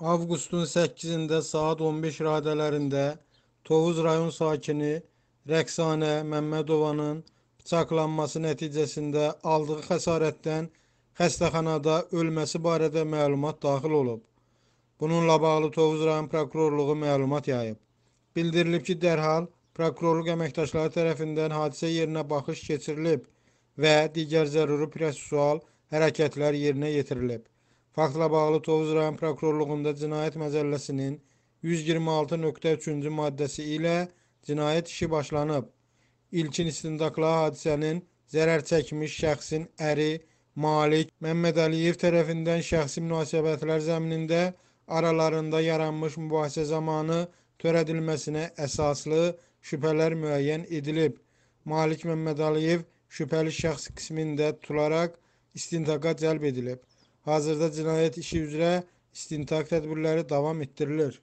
Avqustun 8-də saat 15 radələrində Tovuz rayon sakini Rəqsanə Məmmədovanın bıçaqlanması nəticəsində aldığı xəsarətdən xəstəxanada ölməsi barədə məlumat daxil olub. Bununla bağlı Tovuz rayon prokurorluğu məlumat yayıb. Bildirilib ki, dərhal prokurorluq əməkdaşları tərəfindən hadisə yerinə baxış keçirilib və digər zəruri prosessual hərəkətlər yerinə yetirilib. Faktla bağlı Tovuz rayon prokurorluğunda Cinayət Məcəlləsinin 126.3-cü maddəsi ilə cinayət işi başlanıb. İlkin istintaqla hadisənin zərər çəkmiş şəxsin əri Malik Məmməd Əliyev tərəfindən şəxsi münasibətlər zəminində aralarında yaranmış mübahisə zamanı törədilməsinə əsaslı şübhələr müəyyən edilib. Malik Məmməd Əliyev şübhəli şəxs qismində tutularaq istintaqa cəlb edilib. Hazırda cinayet işi üzere istintaq tedbirleri devam ettirilir.